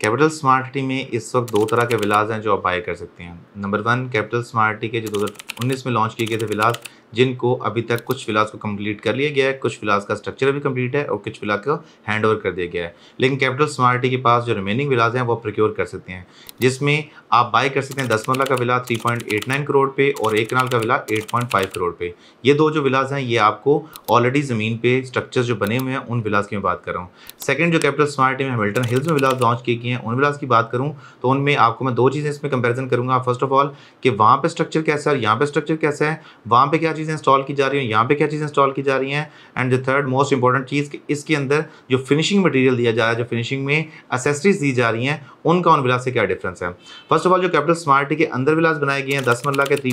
capital smart city में इस वक्त दो तरह के विलाज हैं जो आप बाय कर सकते हैं number one capital smart city के जो 2019 में लॉन्च किए गए थे विलाज जिनको अभी तक कुछ फिलास को कंप्लीट कर लिया गया है कुछ फिलास का स्ट्रक्चर अभी कंप्लीट है और कुछ फिलास को हैंड ओवर कर दिया गया है लेकिन कैपिटल स्मार्टी के पास जो रिमेनिंग विलास हैं वो प्रोक्योर कर सकते हैं जिसमें आप बाय कर सकते हैं दस मरला का villa three point eight nine crore पे और एक कनाल का villa eight point five crore पे ये दो जो विलास हैं ये आपको ऑलरेडी ज़मीन पे स्ट्रक्चर जो बने हुए हैं उन विलास की मैं बात कर रहा हूँ सेकंड जो कैपिटल स्मार्ट में हेमिल्टन हिल्स में विलास लॉन्च किए गए हैं उन विलास की बात करूँ तो उनमें आपको मैं दो चीज़ें इसमें कंपेरिजन करूँगा फर्स्ट ऑफ ऑल कि वहाँ पर स्ट्रक्चर कैसा है यहाँ पर स्ट्रक्चर कैसा है वहाँ पर क्या चीज़ें इंस्टॉल की जा रही हैं यहाँ पे क्या चीज़ें इंस्टॉल की जा रही हैं एंड जो थर्ड मोस्ट इंपॉर्टेंट चीज़ इसके अंदर जो फिनिशिंग मटेरियल दिया जा रहा है जो फिनिशिंग में असेसरीज दी जा रही हैं उनका उन विलास से क्या डिफरेंस है फर्स्ट ऑफ ऑल जो कैपिटल स्मार्ट के अंदर विलास बनाए गए हैं दस मरला के थ्री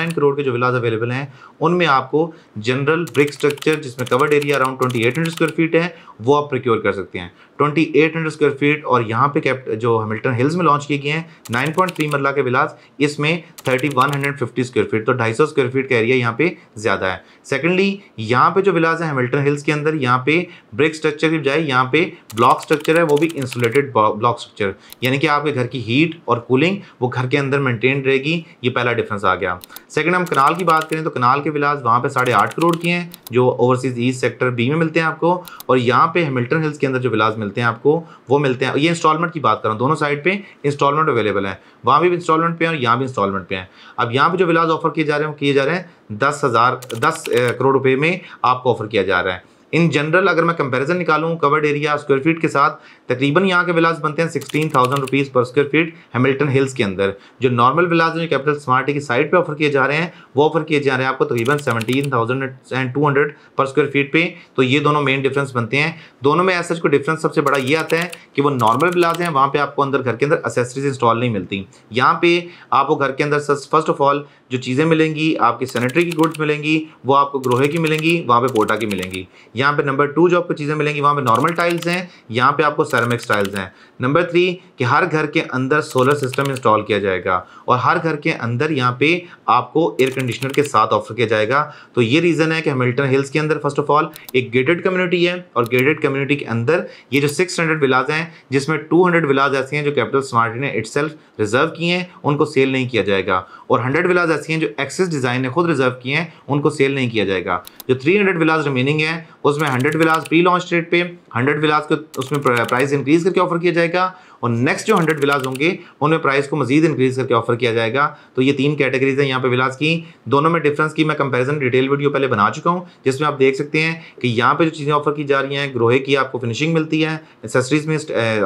करोड़ के जो विलास अवेलेबल हैं उनमें आपको जनरल ब्रिक स्ट्रक्चर जिसमें covered area around twenty square feet है वो आप प्रिक्योर कर सकते हैं ट्वेंटी स्क्वायर फीट और यहाँ पे जो हैमिल्टन हिल्स में लॉन्च किए गए हैं 9.3 मरला के विलास इसमें 3150 स्क्वायर फीट तो 250 स्क्वायर फीट का एरिया यहाँ पे पे ज़्यादा है सेकंडली यहाँ पे जो विलाज है हेमिल्टन हिल्स के अंदर यहाँ पे ब्रिक स्ट्रक्चर की जाए यहाँ पे ब्लॉक स्ट्रक्चर है वो भी इंसुलेटेड ब्लॉक स्ट्रक्चर यानी कि आपके घर की हीट और कूलिंग वो घर के अंदर मेंटेन रहेगी ये पहला डिफरेंस आ गया सेकेंड हम कनाल की बात करें तो कनाल के विलाज वहाँ पर साढ़े करोड़ की हैं जो ओवरसीज ईस्ट सेक्टर बी में मिलते हैं आपको और यहाँ पे हेमिल्टन हिल्स के अंदर जो विलाज मिलते हैं आपको वो मिलते हैं ये इंस्टॉलमेंट की बात कर रहा हूँ दोनों साइड पर इंस्टॉलमेंट अवेलेबल है वहाँ भी इंस्टॉलमेंट पे हैं और यहाँ भी इंस्टॉलमेंट पे हैं अब यहाँ पे जो विलाज ऑफर किए जा रहे हैं किए जा रहे हैं दस हज़ार दस करोड़ रुपए में आपको ऑफर किया जा रहा है इन जनरल अगर मैं कंपैरिजन निकालूं कवर्ड एरिया स्क्वायर फीट के साथ तकरीबन यहाँ के विलास बनते हैं sixteen thousand rupees per square feet Hamilton Hills के अंदर जो नॉर्मल विलास जो कैपिटल स्मार्टी की साइड पर ऑफर किए जा रहे हैं वो ऑफर किए जा रहे हैं आपको तकरीबन seventeen thousand and two hundred per square feet पे तो ये दोनों मेन डिफरेंस बनते हैं दोनों में ऐसा को डिफरेंस सबसे बड़ा ये आता है कि वो नॉर्मल विलास हैं वहाँ पर आपको अंदर घर के अंदर असेसरीज इंस्टॉल नहीं मिलती यहाँ पे आपको घर के अंदर फर्स्ट ऑफ ऑल जो चीज़ें मिलेंगी आपकी सैनिटरी की गुड्स मिलेंगी वो आपको ग्रोहे की मिलेंगी वहाँ पर पोटा की मिलेंगी यहाँ पे नंबर टू जो आपको चीज़ें मिलेंगी वहाँ पे नॉर्मल टाइल्स हैं यहाँ पे आपको सेरामिक्स टाइल्स हैं नंबर थ्री कि हर घर के अंदर सोलर सिस्टम इंस्टॉल किया जाएगा और हर घर के अंदर यहाँ पे आपको एयर कंडीशनर के साथ ऑफर किया जाएगा तो ये रीज़न है कि हमिल्टन हिल्स के अंदर फर्स्ट ऑफ ऑल एक गेटेड कम्युनिटी है और गेटेड कम्युनिटी के अंदर ये जो सिक्स हंड्रेड विलाज हैं जिसमें टू हंड्रेड विलाज ऐसी हैं जो कैपिटल स्मार्ट ने इट्स रिजर्व किए हैं उनको सेल नहीं किया जाएगा और हंड्रेड विलाज ऐसी हैं जो एक्सेस डिज़ाइन ने खुद रिजर्व किए हैं उनको सेल नहीं किया जाएगा जो थ्री हंड्रेड विलाज रिमेनिंग है उसमें hundred villas pre launch rate पे हंड्रेड विलास को उसमें प्राइस इंक्रीज करके ऑफर किया जाएगा और नेक्स्ट जो हंड्रेड विलाज होंगे उनमें प्राइस को मजीद इंक्रीज करके ऑफर किया जाएगा तो ये तीन कैटेगरीज हैं यहाँ पे विलाज की दोनों में डिफरेंस की मैं कंपेरिजन डिटेल वीडियो पहले बना चुका हूँ जिसमें आप देख सकते हैं कि यहाँ पर जो चीज़ें ऑफर की जा रही हैं ग्रोहे की आपको फिनिशिंग मिलती है एसेसरीज में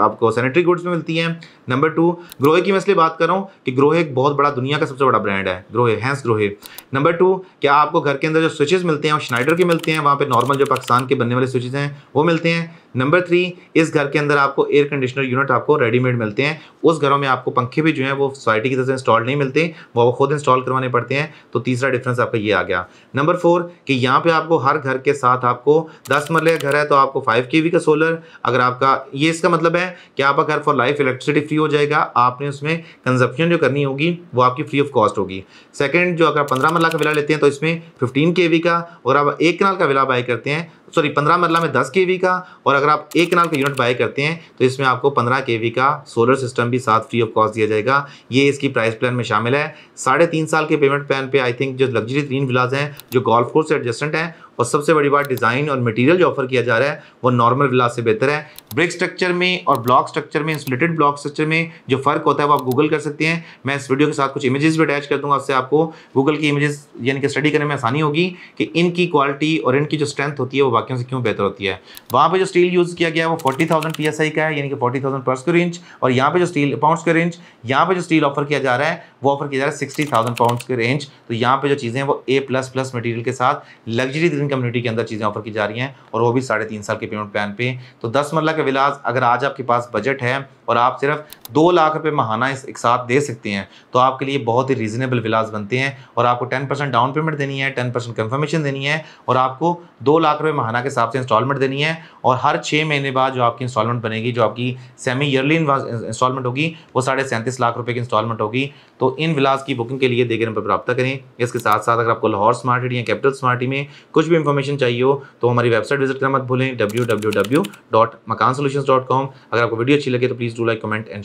आपको सैनिटरी गुड्स में मिलती है नंबर टू ग्रोहे की मैं इसलिए बात कर रहा हूँ कि ग्रोहे एक बहुत बड़ा दुनिया का सबसे बड़ा ब्रांड है Grohe Hansgrohe number two क्या आपको घर के अंदर जो स्विचेस मिलते हैं वो स्नाइडर के मिलते हैं वहाँ पर नॉर्मल जो पाकिस्तान के बनने वाले स्विचेज हैं वो मिलते हैं नंबर थ्री इस घर के अंदर आपको एयर कंडीशनर यूनिट आपको रेडीमेड मिलते हैं उस घरों में आपको पंखे भी जो है वो सोसाइटी की तरफ से इंस्टॉल नहीं मिलते वो आपको खुद इंस्टॉल करवाने पड़ते हैं तो तीसरा डिफरेंस आपका ये आ गया नंबर फोर कि यहाँ पे आपको हर घर के साथ आपको दस मरल का घर है तो आपको फाइव के का सोलर अगर आपका ये इसका मतलब है कि आपका घर फॉर लाइफ इलेक्ट्रिसिटी फ्री हो जाएगा आपने उसमें कंजप्शन जो करनी होगी वो आपकी फ्री ऑफ कॉस्ट होगी सेकेंड जो अगर पंद्रह मरला का विला लेते हैं तो इसमें फिफ्टीन के का और आप एक कनाल का विला बाय करते हैं सॉरी पंद्रह मरला में दस के का और अगर आप एक नाल का यूनिट बाय करते हैं तो इसमें आपको पंद्रह के का सोलर सिस्टम भी साथ फ्री ऑफ कॉस्ट दिया जाएगा ये इसकी प्राइस प्लान में शामिल है साढ़े तीन साल के पेमेंट प्लान पे आई थिंक जो लग्जरी तीन विलाज हैं जो गोल्फ कोर्स से एडजस्टेंट हैं और सबसे बड़ी बात डिज़ाइन और मटेरियल जो ऑफर किया जा रहा है वो नॉर्मल विला से बेहतर है ब्रिक स्ट्रक्चर में और ब्लॉक स्ट्रक्चर में इंसुलेटेड ब्लॉक स्ट्रक्चर में जो फ़र्क होता है वो आप गूगल कर सकते हैं मैं इस वीडियो के साथ कुछ इमेजेस भी अटैच कर दूंगा उससे आपको गूगल की इमेजेस यानी कि स्टडी करने में आसानी होगी कि इनकी क्वालिटी और इनकी जो स्ट्रेंथ होती है वो बाकियों से क्यों बेहतर होती है वहाँ पर जो स्टील यूज़ किया गया वो forty thousand P S I का है यानी कि forty thousand per square inch और यहाँ पर जो स्टील पाउंड का रेंज यहाँ पर जो स्टील ऑफर किया जा रहा है वो ऑफर किया जा रहा है सिक्सटी थाउजेंड पाउंड के रेंज तो यहाँ पर जो चीज़ें वो ए प्लस प्लस मटीरियल के साथ लग्जरी इंजीनियरिंग कम्युनिटी के अंदर चीज़ें ऑफर की जा रही हैं और वो भी साढ़े तीन साल के पेमेंट प्लान पे तो दस मरला का विलास अगर आज आपके पास बजट है और आप सिर्फ दो लाख रुपये महाना इस एक साथ दे सकते हैं तो आपके लिए बहुत ही रीजनेबल विलास बनते हैं और आपको टेन परसेंट डाउन पेमेंट देनी है टेन परसेंट कन्फर्मेशन देनी है और आपको दो लाख रुपये महाना के हिसाब से इंस्टॉलमेंट देनी है और हर छः महीने बाद जो आपकी इंस्टॉलमेंट बनेगी जो आपकी सेमी ईयरली इंस्टॉलमेंट होगी वो साढ़े सैंतीस लाख रुपये की इंस्टॉलमेंट होगी तो इन विलास की बुकिंग के लिए देखे नंबर पर रब्ता करें इसके साथ साथ अगर आपको लाहौर स्मार्ट या कैपिटल स्मार्ट में कुछ भी इंफॉर्मेशन चाहिए हो तो हमारी वेबसाइट विजिट करना मत भूलें डब्ल्यू अगर आपको वीडियो अच्छी लगे तो please do like comment and